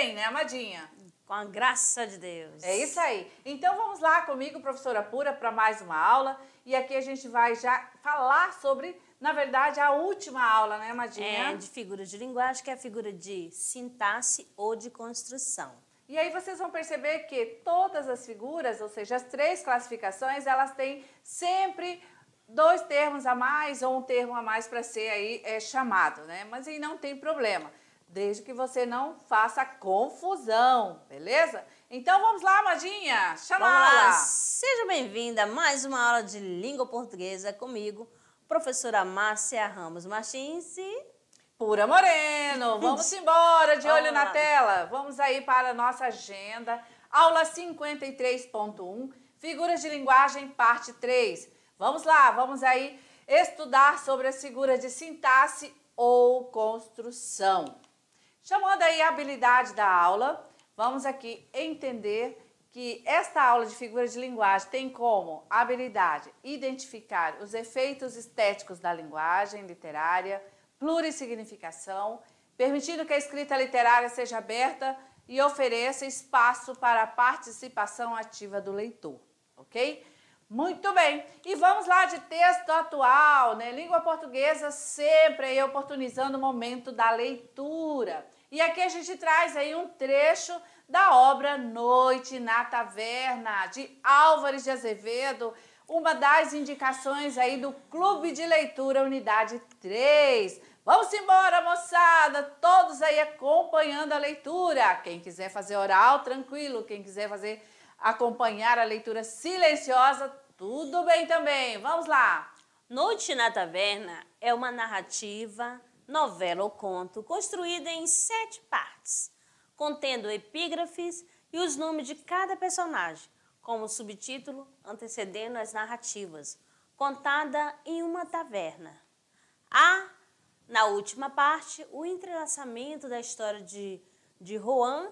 bem, né, Amadinha? Com a graça de Deus. É isso aí. Então vamos lá comigo, professora Pura, para mais uma aula. E aqui a gente vai já falar sobre, na verdade, a última aula, né, Amadinha? É, de figura de linguagem, que é a figura de sintaxe ou de construção. E aí vocês vão perceber que todas as figuras, ou seja, as três classificações, elas têm sempre dois termos a mais ou um termo a mais para ser aí é, chamado, né? Mas aí não tem problema desde que você não faça confusão, beleza? Então vamos lá, Madinha, chama vamos Lá. Seja bem-vinda a mais uma aula de língua portuguesa comigo, professora Márcia Ramos Martins e... Pura Moreno, vamos embora, de olho na tela. Vamos aí para a nossa agenda, aula 53.1, figuras de linguagem, parte 3. Vamos lá, vamos aí estudar sobre as figuras de sintaxe ou construção. Chamando aí a habilidade da aula, vamos aqui entender que esta aula de figura de linguagem tem como habilidade identificar os efeitos estéticos da linguagem literária, plurissignificação, permitindo que a escrita literária seja aberta e ofereça espaço para a participação ativa do leitor, ok? Muito bem, e vamos lá de texto atual, né? Língua portuguesa sempre aí oportunizando o momento da leitura. E aqui a gente traz aí um trecho da obra Noite na Taverna, de Álvares de Azevedo, uma das indicações aí do Clube de Leitura Unidade 3. Vamos embora, moçada! Todos aí acompanhando a leitura. Quem quiser fazer oral, tranquilo. Quem quiser fazer acompanhar a leitura silenciosa, tudo bem também, vamos lá! Noite na Taverna é uma narrativa, novela ou conto construída em sete partes, contendo epígrafes e os nomes de cada personagem, como subtítulo antecedendo as narrativas, contada em uma taverna. Há, na última parte, o entrelaçamento da história de, de Juan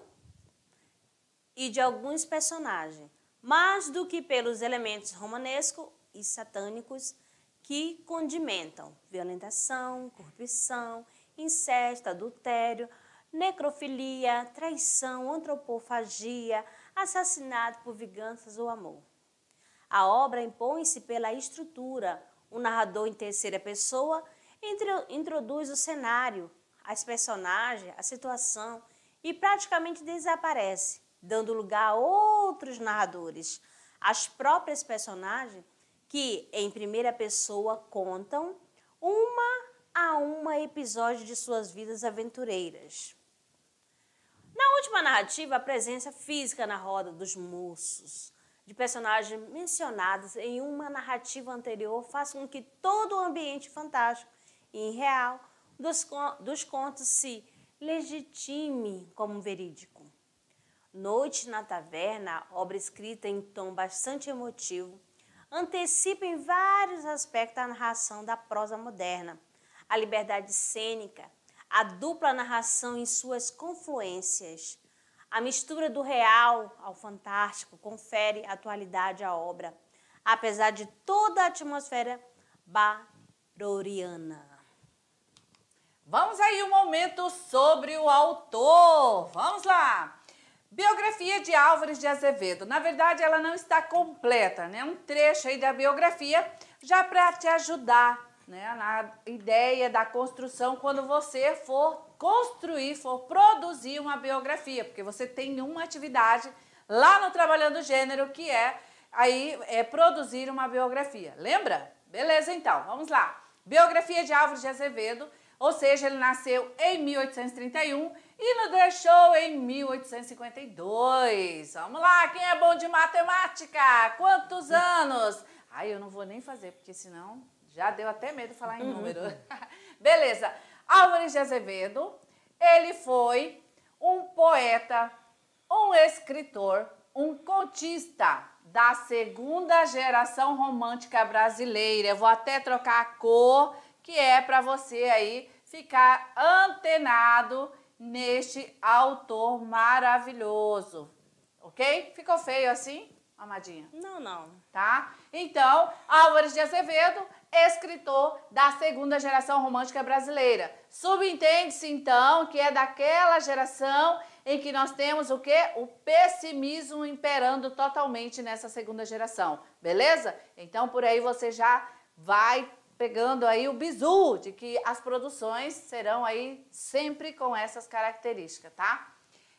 e de alguns personagens, mais do que pelos elementos romanesco e satânicos que condimentam violentação, corrupção, incesto, adultério, necrofilia, traição, antropofagia, assassinato por vinganças ou amor. A obra impõe-se pela estrutura. O narrador em terceira pessoa introduz o cenário, as personagens, a situação e praticamente desaparece dando lugar a outros narradores, as próprias personagens que, em primeira pessoa, contam uma a uma episódio de suas vidas aventureiras. Na última narrativa, a presença física na roda dos moços, de personagens mencionados em uma narrativa anterior, faz com que todo o ambiente fantástico e real dos, dos contos se legitime como verídico. Noite na Taverna, obra escrita em tom bastante emotivo, antecipa em vários aspectos a narração da prosa moderna, a liberdade cênica, a dupla narração em suas confluências. A mistura do real ao fantástico confere atualidade à obra, apesar de toda a atmosfera baroriana. Vamos aí um momento sobre o autor. Vamos lá! Biografia de Álvares de Azevedo. Na verdade, ela não está completa, né? Um trecho aí da biografia já para te ajudar né, na ideia da construção quando você for construir, for produzir uma biografia, porque você tem uma atividade lá no Trabalhando Gênero que é aí é produzir uma biografia. Lembra? Beleza, então, vamos lá. Biografia de Álvares de Azevedo, ou seja, ele nasceu em 1831 e nos deixou em 1852. Vamos lá, quem é bom de matemática? Quantos anos? Ai, eu não vou nem fazer, porque senão já deu até medo falar em número. Beleza. Álvares de Azevedo, ele foi um poeta, um escritor, um contista da segunda geração romântica brasileira. Eu vou até trocar a cor, que é para você aí ficar antenado neste autor maravilhoso. Ok? Ficou feio assim, amadinha? Não, não. Tá? Então, Álvares de Azevedo, escritor da segunda geração romântica brasileira. Subentende-se, então, que é daquela geração em que nós temos o quê? O pessimismo imperando totalmente nessa segunda geração. Beleza? Então, por aí você já vai pegando aí o bizu de que as produções serão aí sempre com essas características, tá?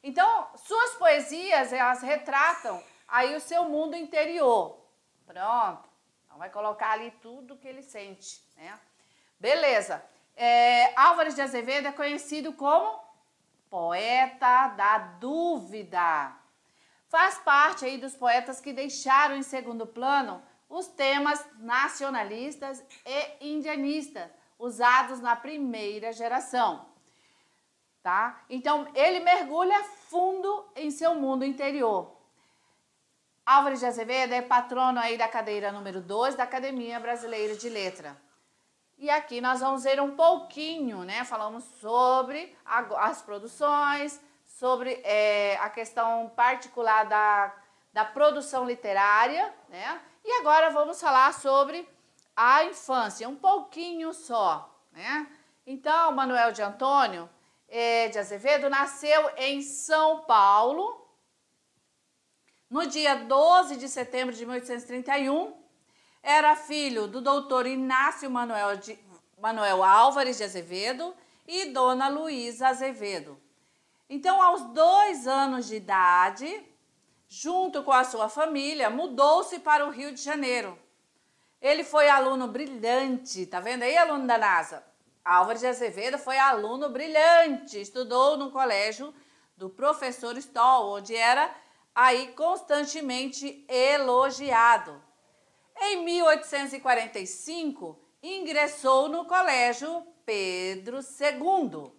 Então, suas poesias, elas retratam aí o seu mundo interior. Pronto. Então, vai colocar ali tudo que ele sente, né? Beleza. É, Álvares de Azevedo é conhecido como poeta da dúvida. Faz parte aí dos poetas que deixaram em segundo plano os temas nacionalistas e indianistas usados na primeira geração. Tá? Então, ele mergulha fundo em seu mundo interior. Álvares de Azevedo é patrono aí da cadeira número 2 da Academia Brasileira de Letra. E aqui nós vamos ver um pouquinho, né? Falamos sobre as produções, sobre é, a questão particular da, da produção literária, né? E agora vamos falar sobre a infância, um pouquinho só, né? Então, Manuel de Antônio é, de Azevedo nasceu em São Paulo no dia 12 de setembro de 1831. Era filho do doutor Inácio Manuel, de, Manuel Álvares de Azevedo e Dona Luísa Azevedo. Então, aos dois anos de idade, junto com a sua família, mudou-se para o Rio de Janeiro. Ele foi aluno brilhante, tá vendo aí, aluno da NASA? Álvares de Azevedo foi aluno brilhante, estudou no colégio do professor Stoll, onde era aí constantemente elogiado. Em 1845, ingressou no colégio Pedro II.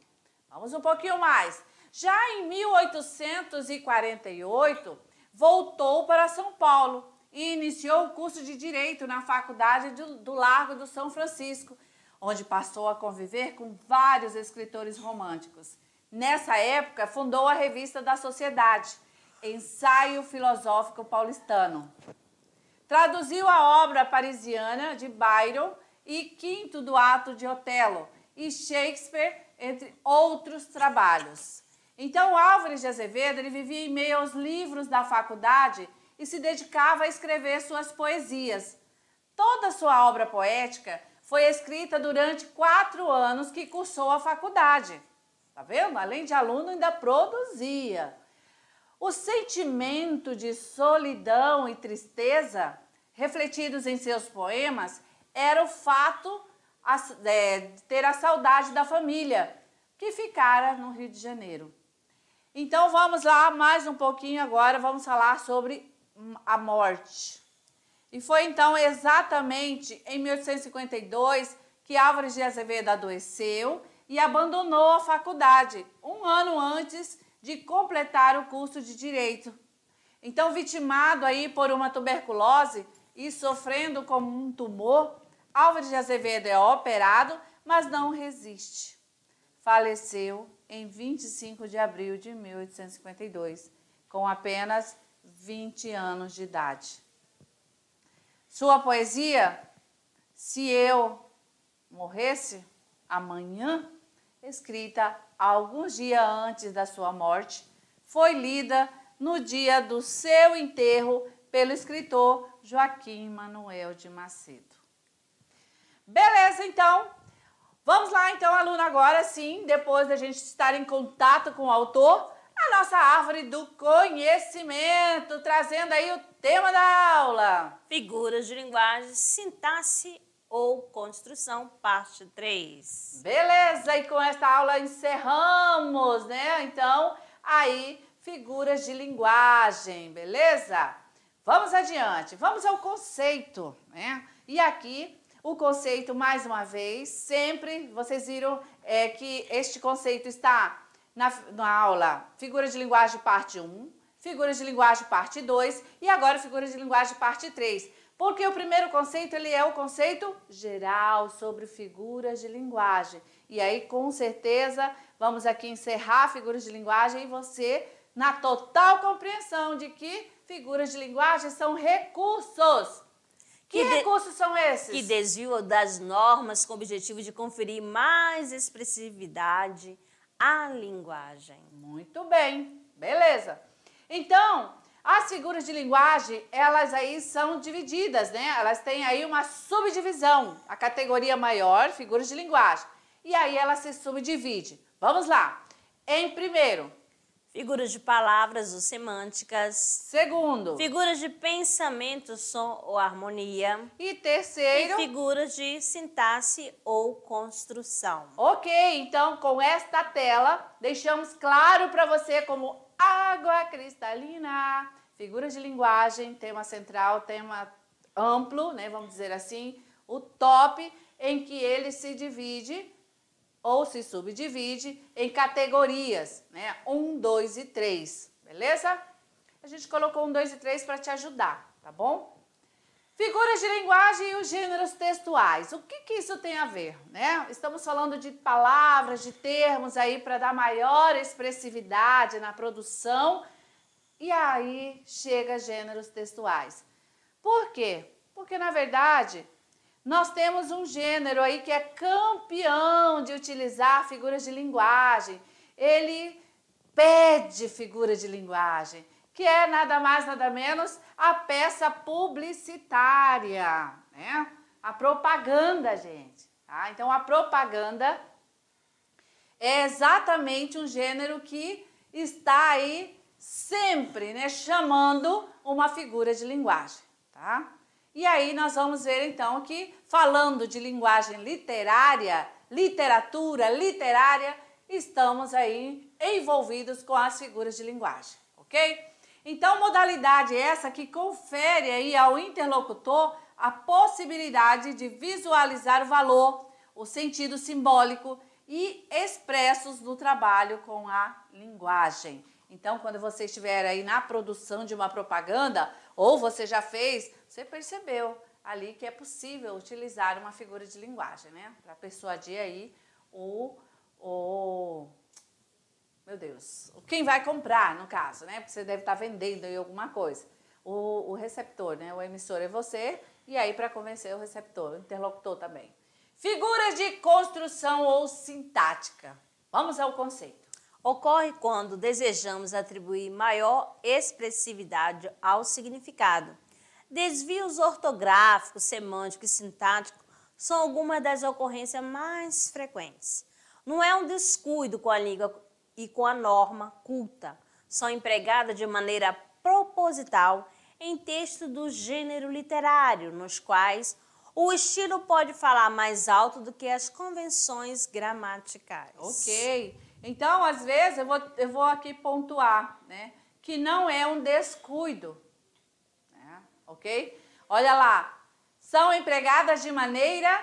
Vamos um pouquinho mais. Já em 1848, voltou para São Paulo e iniciou o curso de Direito na Faculdade do Largo do São Francisco, onde passou a conviver com vários escritores românticos. Nessa época, fundou a Revista da Sociedade, Ensaio Filosófico Paulistano. Traduziu a obra parisiana de Byron e Quinto do Ato de Otelo e Shakespeare, entre outros trabalhos. Então, Álvares de Azevedo ele vivia em meio aos livros da faculdade e se dedicava a escrever suas poesias. Toda sua obra poética foi escrita durante quatro anos que cursou a faculdade. Tá vendo? Além de aluno, ainda produzia. O sentimento de solidão e tristeza refletidos em seus poemas era o fato é, de ter a saudade da família, que ficara no Rio de Janeiro. Então vamos lá mais um pouquinho agora, vamos falar sobre a morte. E foi então exatamente em 1852 que Álvares de Azevedo adoeceu e abandonou a faculdade, um ano antes de completar o curso de direito. Então, vitimado aí por uma tuberculose e sofrendo com um tumor, Álvares de Azevedo é operado, mas não resiste. Faleceu em 25 de abril de 1852, com apenas 20 anos de idade. Sua poesia, Se Eu Morresse Amanhã, escrita alguns dias antes da sua morte, foi lida no dia do seu enterro pelo escritor Joaquim Manuel de Macedo. Beleza, então, Vamos lá então, aluna, agora sim, depois da gente estar em contato com o autor, a nossa árvore do conhecimento, trazendo aí o tema da aula. Figuras de linguagem, sintaxe ou construção, parte 3. Beleza, e com esta aula encerramos, né? Então, aí, figuras de linguagem, beleza? Vamos adiante, vamos ao conceito, né? E aqui o conceito, mais uma vez, sempre vocês viram é, que este conceito está na, na aula Figura de Linguagem Parte 1, Figura de Linguagem Parte 2 e agora Figura de Linguagem Parte 3. Porque o primeiro conceito, ele é o conceito geral sobre figuras de linguagem. E aí, com certeza, vamos aqui encerrar figuras de linguagem e você na total compreensão de que figuras de linguagem são recursos que, que recursos são esses? Que desviam das normas com o objetivo de conferir mais expressividade à linguagem. Muito bem, beleza. Então, as figuras de linguagem, elas aí são divididas, né? Elas têm aí uma subdivisão, a categoria maior, figuras de linguagem. E aí ela se subdivide. Vamos lá. Em primeiro, Figuras de palavras ou semânticas. Segundo. Figuras de pensamento, som ou harmonia. E terceiro. E figuras de sintaxe ou construção. Ok, então com esta tela deixamos claro para você como água cristalina, figuras de linguagem, tema central, tema amplo, né, vamos dizer assim, o top em que ele se divide ou se subdivide em categorias, né? 1, 2 e 3, beleza? A gente colocou 1, 2 e 3 para te ajudar, tá bom? Figuras de linguagem e os gêneros textuais. O que, que isso tem a ver, né? Estamos falando de palavras, de termos aí para dar maior expressividade na produção. E aí chega gêneros textuais. Por quê? Porque na verdade, nós temos um gênero aí que é campeão de utilizar figuras de linguagem. Ele pede figura de linguagem, que é nada mais, nada menos a peça publicitária, né? A propaganda, gente. Tá? Então, a propaganda é exatamente um gênero que está aí sempre, né? Chamando uma figura de linguagem, tá? E aí nós vamos ver então que falando de linguagem literária, literatura literária, estamos aí envolvidos com as figuras de linguagem, ok? Então, modalidade essa que confere aí ao interlocutor a possibilidade de visualizar o valor, o sentido simbólico e expressos do trabalho com a linguagem. Então, quando você estiver aí na produção de uma propaganda, ou você já fez, você percebeu ali que é possível utilizar uma figura de linguagem, né? Para persuadir aí o, o. Meu Deus, quem vai comprar, no caso, né? Porque você deve estar tá vendendo aí alguma coisa. O, o receptor, né? O emissor é você, e aí para convencer o receptor, o interlocutor também. Figura de construção ou sintática. Vamos ao conceito ocorre quando desejamos atribuir maior expressividade ao significado. Desvios ortográficos, semânticos, e sintáticos são algumas das ocorrências mais frequentes. Não é um descuido com a língua e com a norma culta, são empregadas de maneira proposital em textos do gênero literário, nos quais o estilo pode falar mais alto do que as convenções gramaticais. Ok. Então, às vezes, eu vou, eu vou aqui pontuar, né? Que não é um descuido, né? ok? Olha lá, são empregadas de maneira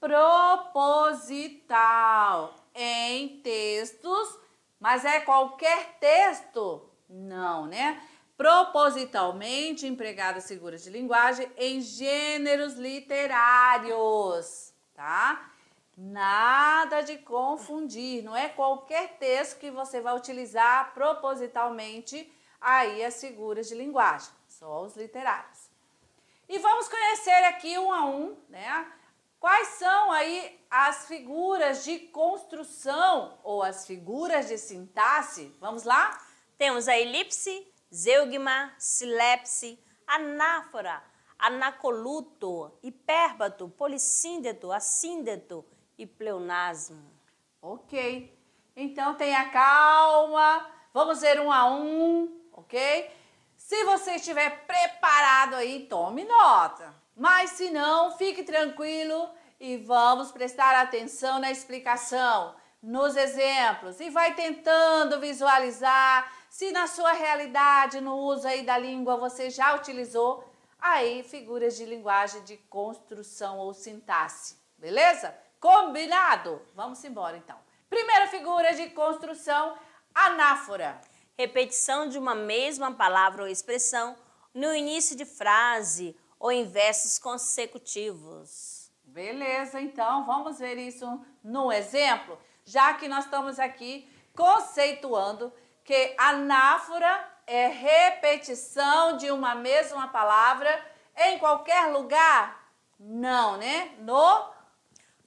proposital em textos, mas é qualquer texto? Não, né? Propositalmente empregadas figuras de linguagem em gêneros literários, tá? Nada de confundir, não é qualquer texto que você vai utilizar propositalmente aí as figuras de linguagem, só os literários. E vamos conhecer aqui um a um, né? Quais são aí as figuras de construção ou as figuras de sintaxe? Vamos lá? Temos a elipse, zeugma, silepse, anáfora, anacoluto, hipérbato, polissíndeto, assíndeto, e pleonasmo. Ok. Então tenha calma. Vamos ver um a um, ok? Se você estiver preparado aí, tome nota. Mas se não, fique tranquilo e vamos prestar atenção na explicação, nos exemplos e vai tentando visualizar se na sua realidade, no uso aí da língua, você já utilizou aí figuras de linguagem de construção ou sintaxe, beleza? Combinado? Vamos embora então. Primeira figura de construção, anáfora. Repetição de uma mesma palavra ou expressão no início de frase ou em versos consecutivos. Beleza, então vamos ver isso num exemplo, já que nós estamos aqui conceituando que anáfora é repetição de uma mesma palavra em qualquer lugar? Não, né? No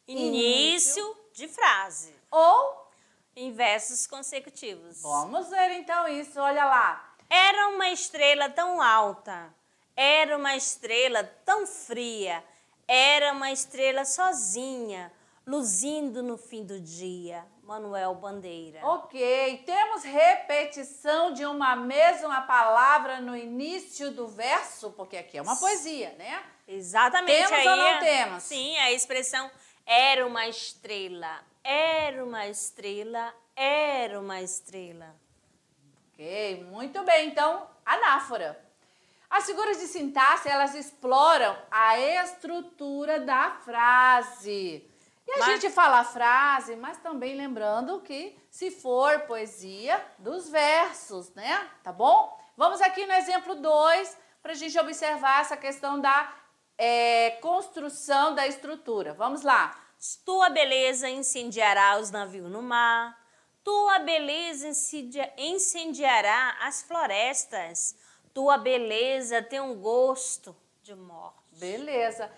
início de frase. Ou em versos consecutivos. Vamos ver então isso, olha lá. Era uma estrela tão alta, era uma estrela tão fria, era uma estrela sozinha, luzindo no fim do dia. Manuel Bandeira. Ok, temos repetição de uma mesma palavra no início do verso, porque aqui é uma poesia, né? Exatamente. Temos aí, ou não é temos? Sim, é a expressão era uma estrela, era uma estrela, era uma estrela. Ok, muito bem. Então, anáfora. As figuras de sintaxe, elas exploram a estrutura da frase. E a mas... gente fala a frase, mas também lembrando que se for poesia, dos versos, né? Tá bom? Vamos aqui no exemplo 2 para a gente observar essa questão da é, construção da estrutura. Vamos lá. Tua beleza incendiará os navios no mar, tua beleza incendiará as florestas, tua beleza tem um gosto de morte. Beleza.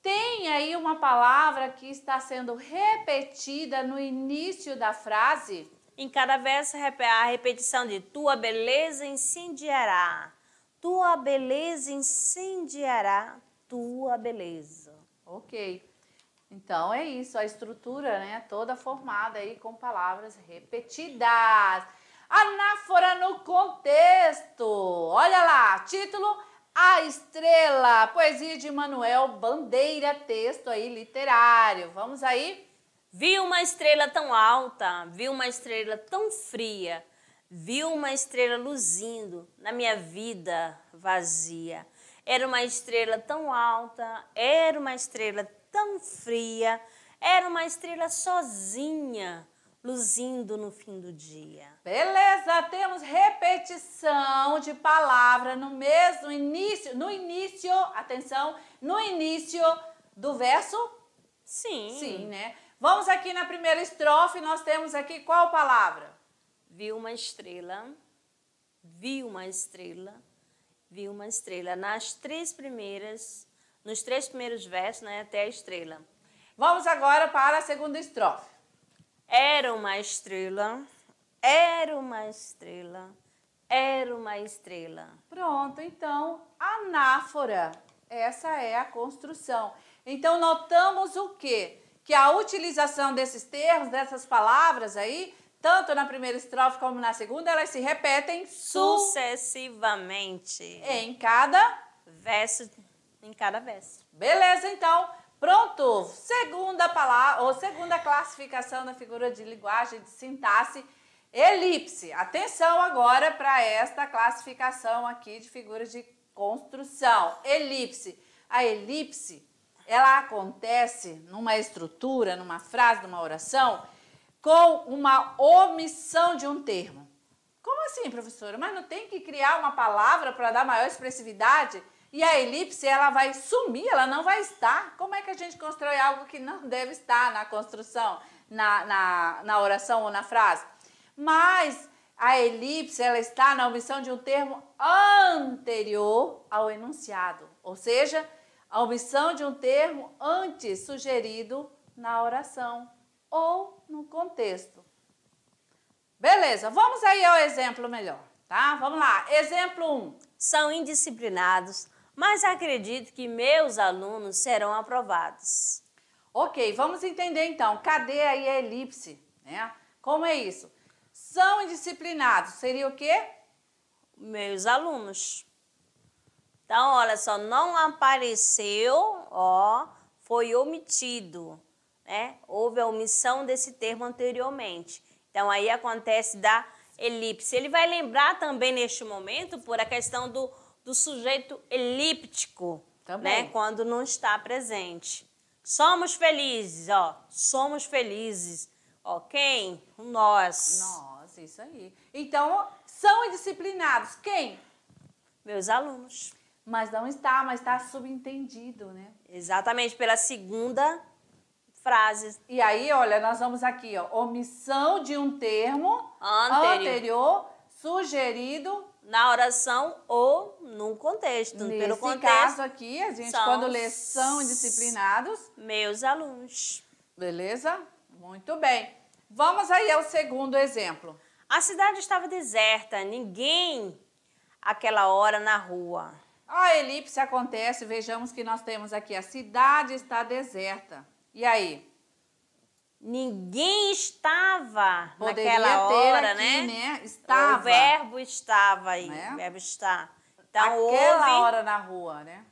Tem aí uma palavra que está sendo repetida no início da frase. Em cada verso, a repetição de tua beleza incendiará. Tua beleza incendiará tua beleza. Ok. Então é isso, a estrutura, né, toda formada aí com palavras repetidas. Anáfora no contexto. Olha lá, título A Estrela, poesia de Manuel Bandeira, texto aí literário. Vamos aí? Vi uma estrela tão alta, vi uma estrela tão fria, vi uma estrela luzindo na minha vida vazia. Era uma estrela tão alta, era uma estrela tão fria, era uma estrela sozinha, luzindo no fim do dia. Beleza, temos repetição de palavra no mesmo início, no início, atenção, no início do verso? Sim. Sim, né? Vamos aqui na primeira estrofe, nós temos aqui qual palavra? Vi uma estrela, vi uma estrela, vi uma estrela. Nas três primeiras, nos três primeiros versos, né, até a estrela. Vamos agora para a segunda estrofe. Era uma estrela, era uma estrela, era uma estrela. Pronto, então, anáfora. Essa é a construção. Então, notamos o quê? Que a utilização desses termos, dessas palavras aí, tanto na primeira estrofe como na segunda, elas se repetem sucessivamente. Em cada verso, em cada verso. Beleza, então, pronto. Segunda palavra, ou segunda classificação da figura de linguagem de sintaxe, elipse. Atenção agora para esta classificação aqui de figuras de construção. Elipse. A elipse, ela acontece numa estrutura, numa frase, numa oração com uma omissão de um termo. Como assim, professora? Mas não tem que criar uma palavra para dar maior expressividade? E a elipse, ela vai sumir, ela não vai estar. Como é que a gente constrói algo que não deve estar na construção, na, na, na oração ou na frase? Mas a elipse, ela está na omissão de um termo anterior ao enunciado. Ou seja, a omissão de um termo antes sugerido na oração ou no contexto. Beleza, vamos aí ao exemplo melhor, tá? Vamos lá. Exemplo 1. Um. São indisciplinados, mas acredito que meus alunos serão aprovados. Ok, vamos entender então. Cadê aí a elipse? Né? Como é isso? São indisciplinados, seria o quê? Meus alunos. Então, olha só, não apareceu, ó, foi omitido né? Houve a omissão desse termo anteriormente. Então aí acontece da elipse. Ele vai lembrar também neste momento por a questão do, do sujeito elíptico, né? também. né? Quando não está presente. Somos felizes, ó. Somos felizes. Ó, quem? Nós. Nós, isso aí. Então, são indisciplinados. Quem? Meus alunos. Mas não está, mas está subentendido, né? Exatamente, pela segunda frases. E aí, olha, nós vamos aqui, ó, omissão de um termo anterior, anterior sugerido na oração ou num contexto. Nesse pelo contexto, caso aqui, a gente quando lê são disciplinados. Meus alunos. Beleza? Muito bem. Vamos aí ao segundo exemplo. A cidade estava deserta, ninguém aquela hora na rua. A elipse acontece, vejamos que nós temos aqui a cidade está deserta. E aí? Ninguém estava Poderia naquela hora, aqui, né? né? Estava. O verbo estava aí. Né? O verbo está. Então, Aquela houve... hora na rua, né?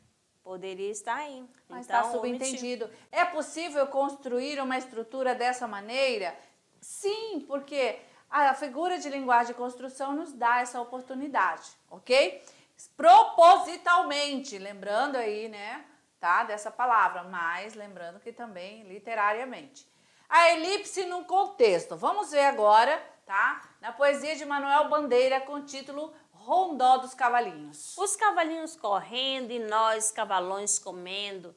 Poderia estar aí. Mas está então, subentendido. É possível construir uma estrutura dessa maneira? Sim, porque a figura de linguagem de construção nos dá essa oportunidade, ok? Propositalmente, lembrando aí, né? tá? Dessa palavra, mas lembrando que também literariamente. A elipse no contexto. Vamos ver agora, tá? Na poesia de Manuel Bandeira com o título Rondó dos Cavalinhos. Os cavalinhos correndo e nós cavalões comendo.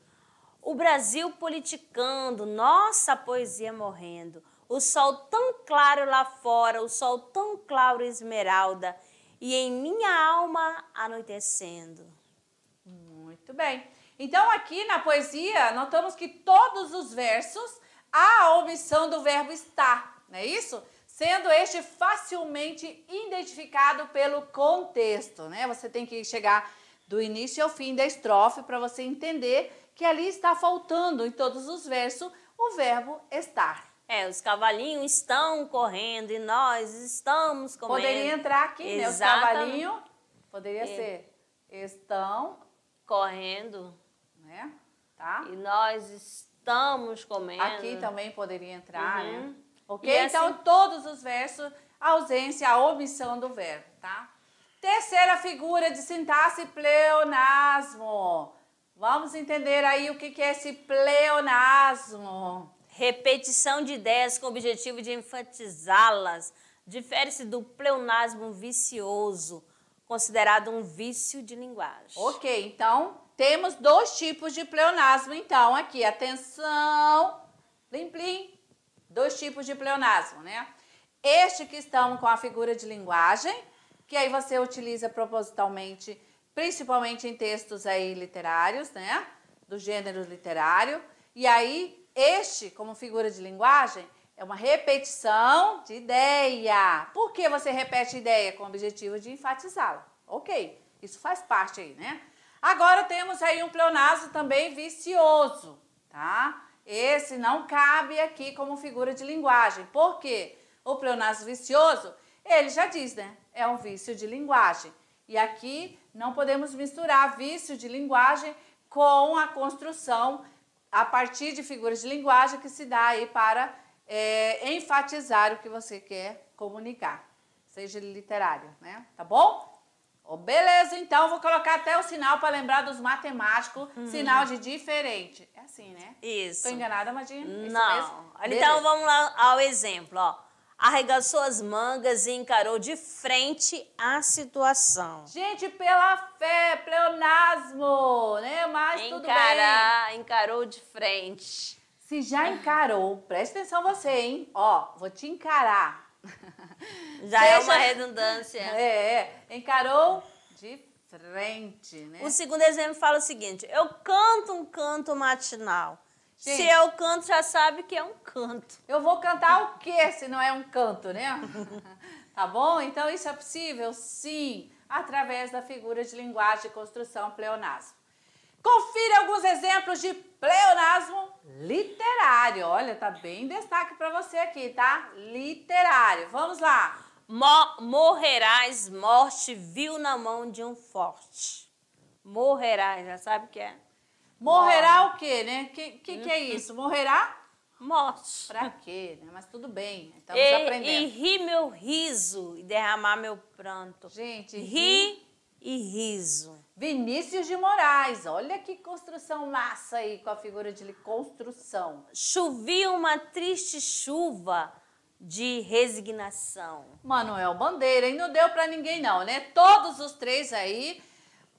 O Brasil politicando, nossa poesia morrendo. O sol tão claro lá fora, o sol tão claro esmeralda, e em minha alma anoitecendo. Muito bem. Então, aqui na poesia, notamos que todos os versos há a omissão do verbo estar, não é isso? Sendo este facilmente identificado pelo contexto, né? Você tem que chegar do início ao fim da estrofe para você entender que ali está faltando em todos os versos o verbo estar. É, os cavalinhos estão correndo e nós estamos comendo. Poderia entrar aqui, Exatamente. né? Os cavalinhos poderia é. ser estão correndo né? Tá? E nós estamos comendo. Aqui também poderia entrar, uhum. né? Ok? E é então, assim... todos os versos, a ausência, a omissão do verbo, tá? Terceira figura de sintaxe, pleonasmo. Vamos entender aí o que é esse pleonasmo. Repetição de ideias com o objetivo de enfatizá-las. Difere-se do pleonasmo vicioso, considerado um vício de linguagem. Ok, então temos dois tipos de pleonasmo, então, aqui. Atenção, plim, plim. Dois tipos de pleonasmo, né? Este que estão com a figura de linguagem, que aí você utiliza propositalmente, principalmente em textos aí literários, né? Do gênero literário. E aí, este, como figura de linguagem, é uma repetição de ideia. Por que você repete ideia? Com o objetivo de enfatizá-la. Ok, isso faz parte aí, né? Agora temos aí um pleonasmo também vicioso, tá? Esse não cabe aqui como figura de linguagem. Por quê? O pleonasmo vicioso, ele já diz, né? É um vício de linguagem. E aqui não podemos misturar vício de linguagem com a construção a partir de figuras de linguagem que se dá aí para é, enfatizar o que você quer comunicar, seja literário, né? Tá bom? Oh, beleza, então vou colocar até o sinal para lembrar dos matemáticos, uhum. sinal de diferente. É assim, né? Isso. Tô enganada, Madinha? Não. então vamos lá ao exemplo, ó. Arregaçou as mangas e encarou de frente a situação. Gente, pela fé, pleonasmo, né? Mas Encarar, tudo bem. encarou de frente. Se já encarou, preste atenção você, hein? Ó, vou te encarar. Já é Seja... é uma redundância. É, é. Encarou de frente, né? O segundo exemplo fala o seguinte: eu canto um canto matinal. Gente, se é o canto, já sabe que é um canto. Eu vou cantar o quê se não é um canto, né? tá bom? Então isso é possível? Sim, através da figura de linguagem de construção pleonasmo. Confira alguns exemplos de pleonasmo literário. Olha, tá bem destaque para você aqui, tá? Literário. Vamos lá. Mo morrerás, morte, viu na mão de um forte. Morrerás, já sabe o que é? Morrerá Mor o quê, né? O que, que, que, é uhum. isso? Morrerá? Morte. Pra quê, né? Mas tudo bem, estamos e, aprendendo. E ri meu riso e derramar meu pranto. Gente, ri... ri e riso. Vinícius de Moraes, olha que construção massa aí com a figura de construção. Chovia uma triste chuva de resignação. Manuel Bandeira, e não deu para ninguém não, né? Todos os três aí,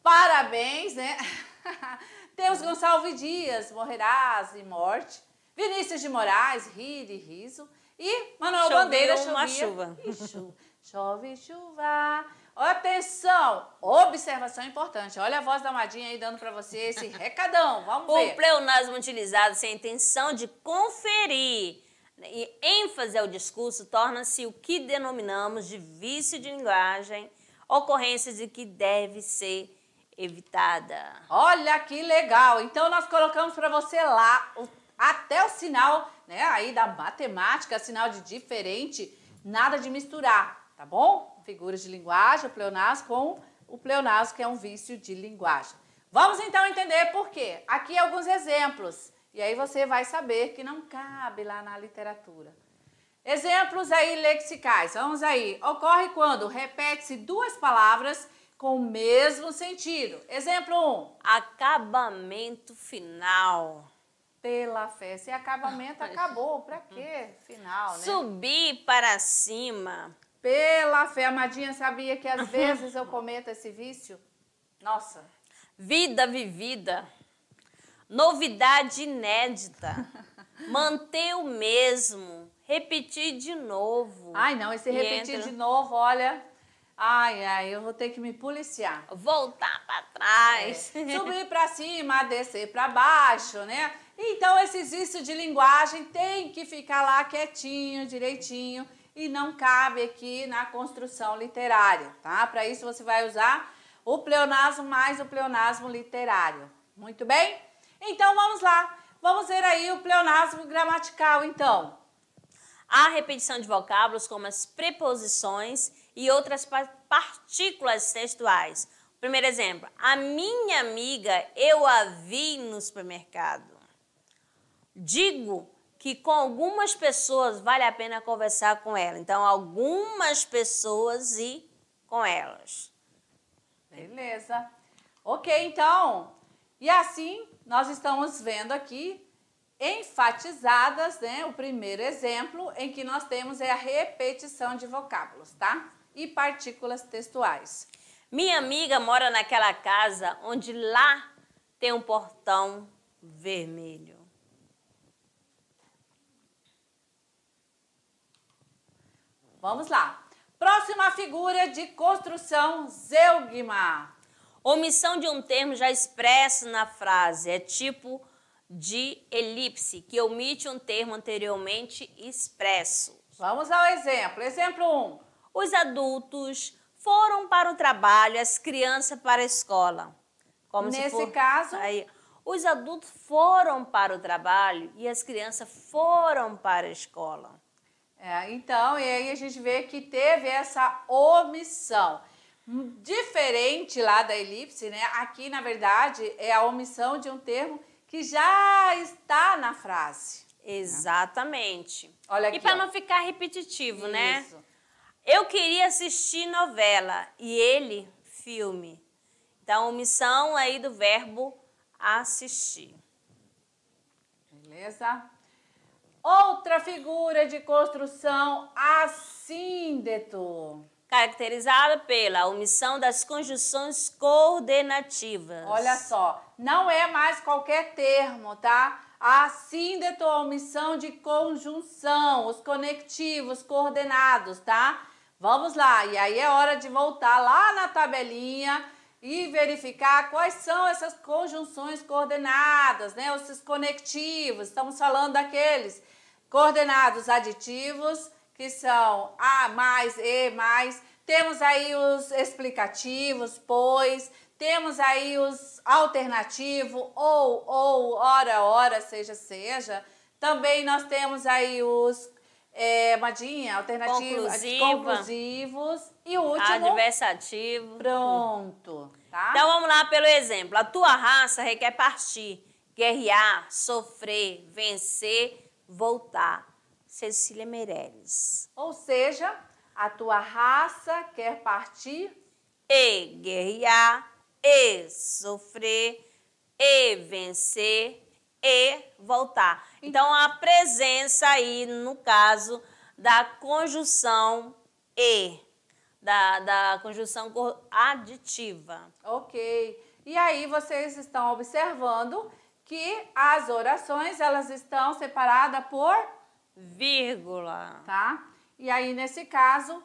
parabéns, né? Temos Gonçalves Dias, Morrerás e Morte, Vinícius de Moraes, Rir e Riso, e Manuel Choveu Bandeira, Chovia uma chuva. E chuva. Chove chuva. Atenção! Observação importante. Olha a voz da Madinha aí dando para você esse recadão. Vamos ver. O pleonasmo utilizado sem a intenção de conferir e ênfase ao discurso torna-se o que denominamos de vício de linguagem, ocorrência de que deve ser evitada. Olha que legal! Então nós colocamos para você lá o, até o sinal, né, aí da matemática, sinal de diferente, nada de misturar tá bom? Figuras de linguagem, o pleonasmo com o pleonasmo, que é um vício de linguagem. Vamos então entender por quê. Aqui alguns exemplos. E aí você vai saber que não cabe lá na literatura. Exemplos aí lexicais. Vamos aí. Ocorre quando repete-se duas palavras com o mesmo sentido. Exemplo 1. Um. Acabamento final. Pela fé. Se acabamento acabou, pra quê? Final, né? Subir para cima. Pela fé, amadinha, sabia que às vezes eu cometo esse vício? Nossa. Vida vivida. Novidade inédita. Manter o mesmo. Repetir de novo. Ai, não, esse repetir entra... de novo, olha. Ai, ai, eu vou ter que me policiar. Voltar para trás. É. Subir para cima, descer para baixo, né? Então, esse vício de linguagem tem que ficar lá quietinho, direitinho e não cabe aqui na construção literária, tá? Para isso você vai usar o pleonasmo mais o pleonasmo literário. Muito bem? Então vamos lá. Vamos ver aí o pleonasmo gramatical, então. A repetição de vocábulos como as preposições e outras partículas textuais. Primeiro exemplo, a minha amiga eu a vi no supermercado. Digo que com algumas pessoas vale a pena conversar com ela. Então, algumas pessoas e com elas. Beleza. Ok, então. E assim, nós estamos vendo aqui enfatizadas, né? O primeiro exemplo em que nós temos é a repetição de vocábulos, tá? E partículas textuais. Minha amiga mora naquela casa onde lá tem um portão vermelho. Vamos lá. Próxima figura de construção, zeugma. Omissão de um termo já expresso na frase é tipo de elipse, que omite um termo anteriormente expresso. Vamos ao exemplo. Exemplo 1. Um. Os adultos foram para o trabalho, as crianças para a escola. Como Nesse for... caso. Aí, os adultos foram para o trabalho e as crianças foram para a escola. É, então, e aí a gente vê que teve essa omissão. Diferente lá da elipse, né? Aqui, na verdade, é a omissão de um termo que já está na frase. Né? Exatamente. Olha aqui, e para não ficar repetitivo, né? Isso. né? Eu queria assistir novela e ele filme. Então, omissão aí do verbo assistir. Beleza? Outra figura de construção assíndeto. Caracterizada pela omissão das conjunções coordenativas. Olha só, não é mais qualquer termo, tá? Assíndeto, omissão de conjunção, os conectivos coordenados, tá? Vamos lá, e aí é hora de voltar lá na tabelinha e verificar quais são essas conjunções coordenadas, né? Esses conectivos, estamos falando daqueles coordenados aditivos, que são A mais, E mais. Temos aí os explicativos, pois. Temos aí os alternativo, ou, ou, ora, ora, seja, seja. Também nós temos aí os, é, eh, Madinha, alternativos, conclusivos e o último. Adversativo. Pronto. Tá? Então vamos lá pelo exemplo. A tua raça requer partir, guerrear, sofrer, vencer, voltar. Cecília Meirelles. Ou seja, a tua raça quer partir e guerrear, e sofrer, e vencer, e voltar. Então a presença aí, no caso, da conjunção e da, da conjunção aditiva. Ok. E aí vocês estão observando que as orações elas estão separadas por vírgula, tá? E aí nesse caso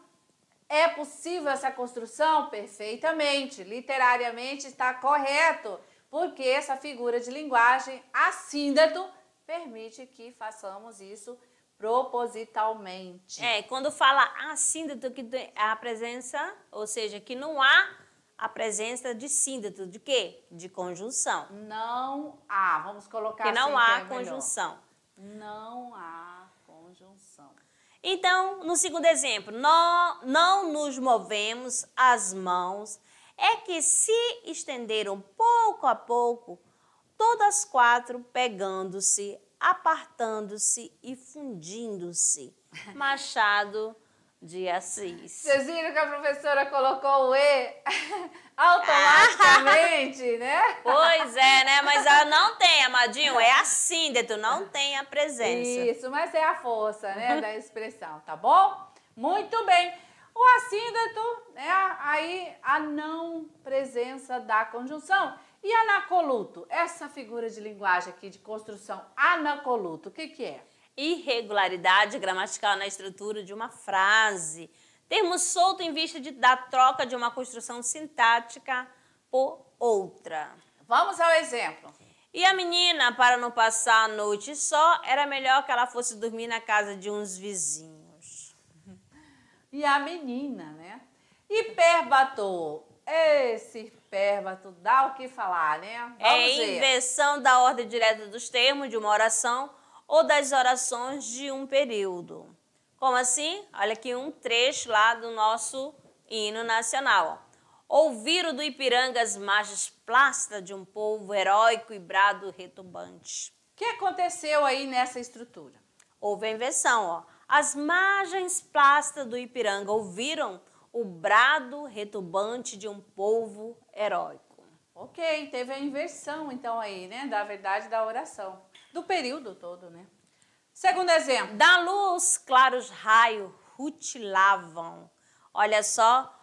é possível essa construção perfeitamente, literariamente está correto, porque essa figura de linguagem assíndeto permite que façamos isso propositalmente. É, quando fala assíndeto, ah, que a presença, ou seja, que não há a presença de síndeto, de quê? De conjunção. Não há, vamos colocar que assim. Não há é conjunção. Não há conjunção. Então, no segundo exemplo, nós não nos movemos as mãos, é que se estenderam pouco a pouco, todas quatro pegando-se apartando-se e fundindo-se. Machado de Assis. Vocês viram que a professora colocou o E automaticamente, né? Pois é, né? Mas ela não tem, Amadinho, é assim, Deto, não tem a presença. Isso, mas é a força, né, da expressão, tá bom? Muito bem. O assíndeto é né, aí a não presença da conjunção. E anacoluto, essa figura de linguagem aqui de construção anacoluto, o que, que é? Irregularidade gramatical na estrutura de uma frase. Termo solto em vista de, da troca de uma construção sintática por outra. Vamos ao exemplo. E a menina, para não passar a noite só, era melhor que ela fosse dormir na casa de uns vizinhos. E a menina, né? Hiperbatou esse pérvato dá o que falar, né? É Vamos é ver. inversão da ordem direta dos termos de uma oração ou das orações de um período. Como assim? Olha aqui um trecho lá do nosso hino nacional. Ouviram do Ipiranga as margens plásticas de um povo heróico e brado retumbante. O que aconteceu aí nessa estrutura? Houve a inversão, ó. As margens plásticas do Ipiranga ouviram o brado retumbante de um povo heróico. Ok, teve a inversão então aí, né? Da verdade da oração. Do período todo, né? Segundo exemplo. Da luz, claros raios rutilavam. Olha só.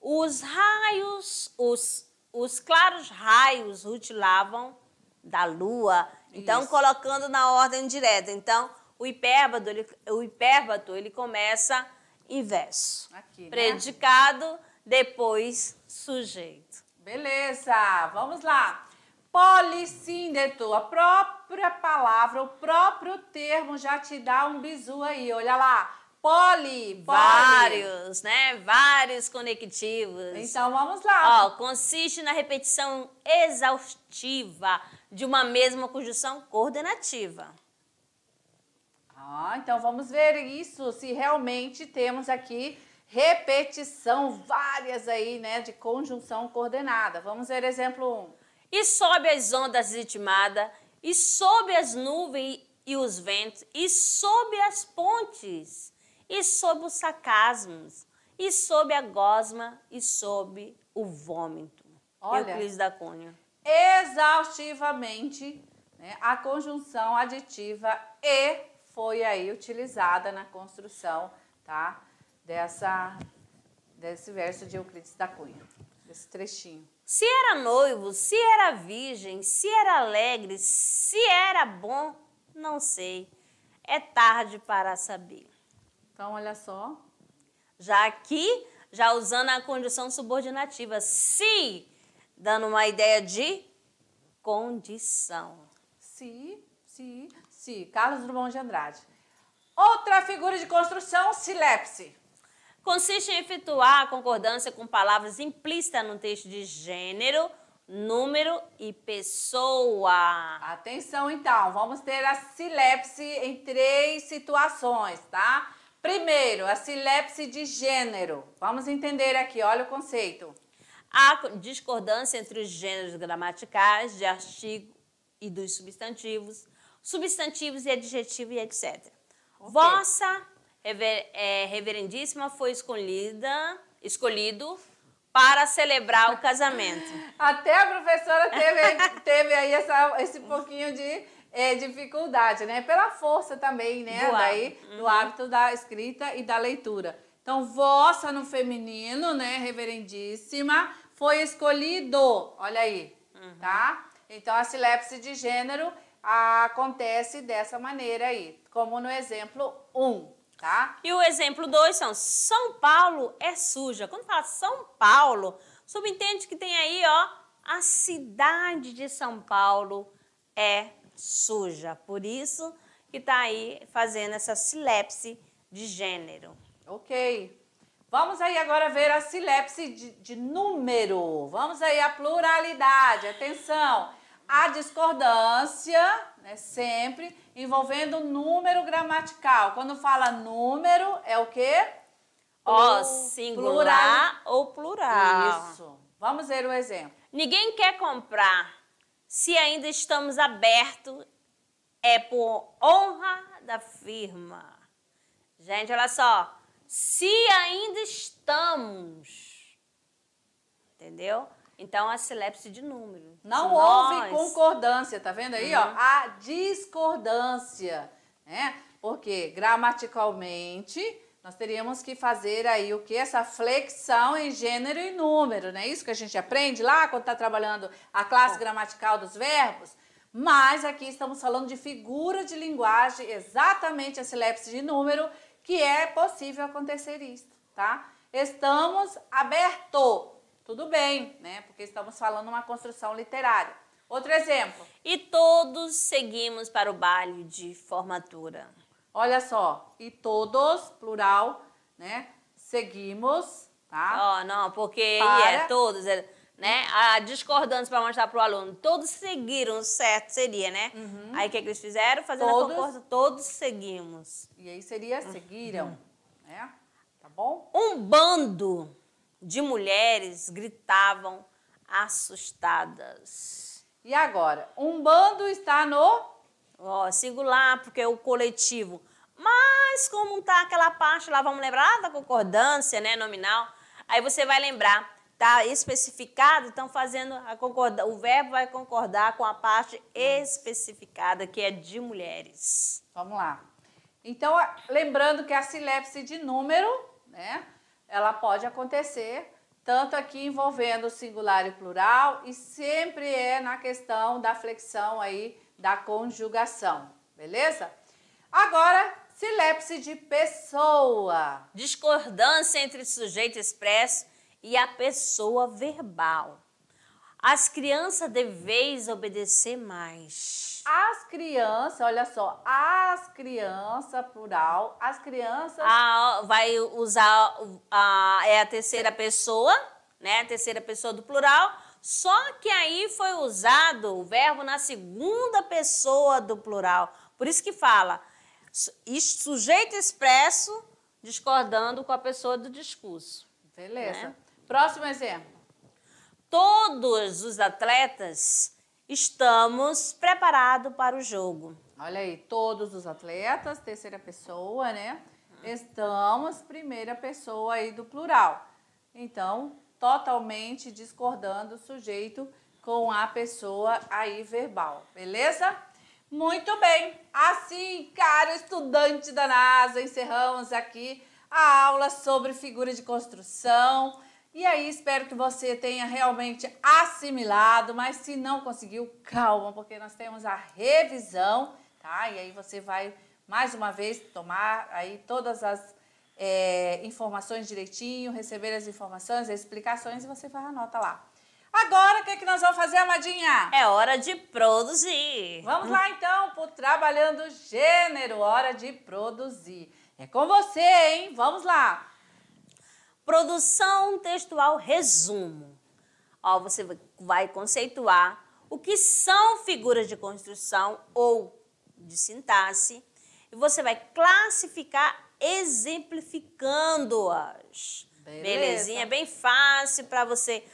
Os raios, os, os claros raios rutilavam da lua. Então, Isso. colocando na ordem direta. Então, o hipérbado, ele, o hipérbato, ele começa e verso. Aqui, né? Predicado, depois sujeito. Beleza, vamos lá. Polissindeto, a própria palavra, o próprio termo já te dá um bizu aí, olha lá. Poli, Vários, né? Vários conectivos. Então vamos lá. Ó, consiste na repetição exaustiva de uma mesma conjunção coordenativa. Ah, então vamos ver isso, se realmente temos aqui repetição, várias aí, né, de conjunção coordenada. Vamos ver exemplo 1. Um. E sobe as ondas ritmada, e sob as nuvens e os ventos, e sob as pontes, e sob os sarcasmos, e sob a gosma, e sob o vômito. Olha, Euclides da Cunha. Exaustivamente, né, a conjunção aditiva e foi aí utilizada na construção, tá? Dessa, desse verso de Euclides da Cunha, desse trechinho. Se era noivo, se era virgem, se era alegre, se era bom, não sei. É tarde para saber. Então, olha só. Já aqui, já usando a condição subordinativa, se, dando uma ideia de condição. Se, se, Sim, Carlos Drummond de Andrade. Outra figura de construção, silepse. Consiste em efetuar a concordância com palavras implícitas no texto de gênero, número e pessoa. Atenção então, vamos ter a silepse em três situações, tá? Primeiro, a silepse de gênero. Vamos entender aqui, olha o conceito. A discordância entre os gêneros gramaticais de artigo e dos substantivos, substantivos e adjetivos e etc. Okay. Vossa rever, é, Reverendíssima foi escolhida, escolhido para celebrar o casamento. Até a professora teve, teve aí essa, esse pouquinho de é, dificuldade, né? Pela força também, né? Do, Daí, hum. do hábito da escrita e da leitura. Então, vossa no feminino, né, reverendíssima, foi escolhido, olha aí, uhum. tá? Então, a silepse de gênero acontece dessa maneira aí, como no exemplo 1, tá? E o exemplo 2 são São Paulo é suja. Quando fala São Paulo, subentende que tem aí, ó, a cidade de São Paulo é suja. Por isso que tá aí fazendo essa silepse de gênero. Ok. Vamos aí agora ver a silepse de, de número. Vamos aí a pluralidade. Atenção a discordância, né, sempre envolvendo número gramatical. Quando fala número, é o quê? Ó, oh, singular plural. ou plural. Isso. Vamos ver um exemplo. Ninguém quer comprar. Se ainda estamos abertos, é por honra da firma. Gente, olha só. Se ainda estamos. Entendeu? Então, a silepse de número. Não Nós... houve concordância, tá vendo aí? Uhum. Ó, a discordância, né? Porque gramaticalmente nós teríamos que fazer aí o que? Essa flexão em gênero e número, não é isso que a gente aprende lá quando está trabalhando a classe gramatical dos verbos? Mas aqui estamos falando de figura de linguagem, exatamente a silepse de número, que é possível acontecer isso, tá? Estamos aberto tudo bem, né? Porque estamos falando uma construção literária. Outro exemplo. E todos seguimos para o baile de formatura. Olha só, e todos, plural, né? Seguimos, tá? Oh, não, porque é para... é todos, é, né? A discordância para mostrar para o aluno. Todos seguiram, certo seria, né? Uhum. Aí o que, que, eles fizeram? Fazendo todos... a concorda, todos seguimos. E aí seria seguiram, uhum. né? Tá bom? Um bando de mulheres gritavam assustadas. E agora? Um bando está no. Ó, oh, singular, porque é o coletivo. Mas como está aquela parte lá, vamos lembrar da concordância, né, nominal. Aí você vai lembrar, tá especificado, então fazendo a concordar, o verbo vai concordar com a parte especificada, que é de mulheres. Vamos lá. Então, lembrando que é a silepse de número, né, ela pode acontecer tanto aqui envolvendo o singular e plural e sempre é na questão da flexão aí da conjugação, beleza? Agora, silepse de pessoa. Discordância entre sujeito expresso e a pessoa verbal. As crianças deveis obedecer mais. As crianças, olha só, as crianças, plural, as crianças. Ah, vai usar a, é a terceira pessoa, né? A terceira pessoa do plural. Só que aí foi usado o verbo na segunda pessoa do plural. Por isso que fala sujeito expresso discordando com a pessoa do discurso. Beleza. Né? Próximo exemplo todos os atletas estamos preparados para o jogo. Olha aí, todos os atletas, terceira pessoa, né? Estamos, primeira pessoa aí do plural. Então, totalmente discordando o sujeito com a pessoa aí verbal, beleza? Muito bem, assim, caro estudante da NASA, encerramos aqui a aula sobre figura de construção. E aí espero que você tenha realmente assimilado, mas se não conseguiu, calma, porque nós temos a revisão, tá? E aí você vai mais uma vez tomar aí todas as é, informações direitinho, receber as informações, as explicações e você vai anota lá. Agora, o que, é que nós vamos fazer, Amadinha? É hora de produzir. Vamos lá, então, por Trabalhando Gênero, hora de produzir. É com você, hein? Vamos lá. Produção textual resumo. Ó, você vai conceituar o que são figuras de construção ou de sintaxe e você vai classificar exemplificando-as. Beleza. Belezinha? Bem fácil para você.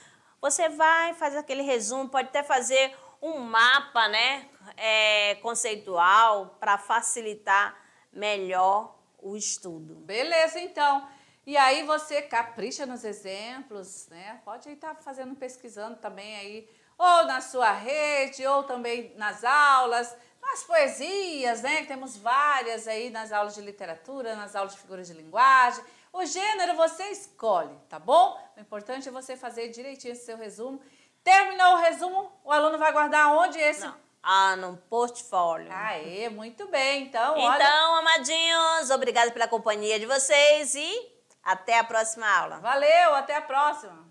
Você vai fazer aquele resumo, pode até fazer um mapa, né? É, conceitual para facilitar melhor o estudo. Beleza, então. E aí você capricha nos exemplos, né? Pode estar tá fazendo, pesquisando também aí, ou na sua rede, ou também nas aulas, nas poesias, né? Temos várias aí nas aulas de literatura, nas aulas de figuras de linguagem. O gênero você escolhe, tá bom? O importante é você fazer direitinho esse seu resumo. Terminou o resumo, o aluno vai guardar onde esse... Não. Ah, no portfólio. Aê, muito bem. Então, olha... Então, amadinhos, obrigada pela companhia de vocês e até a próxima aula. Valeu, até a próxima.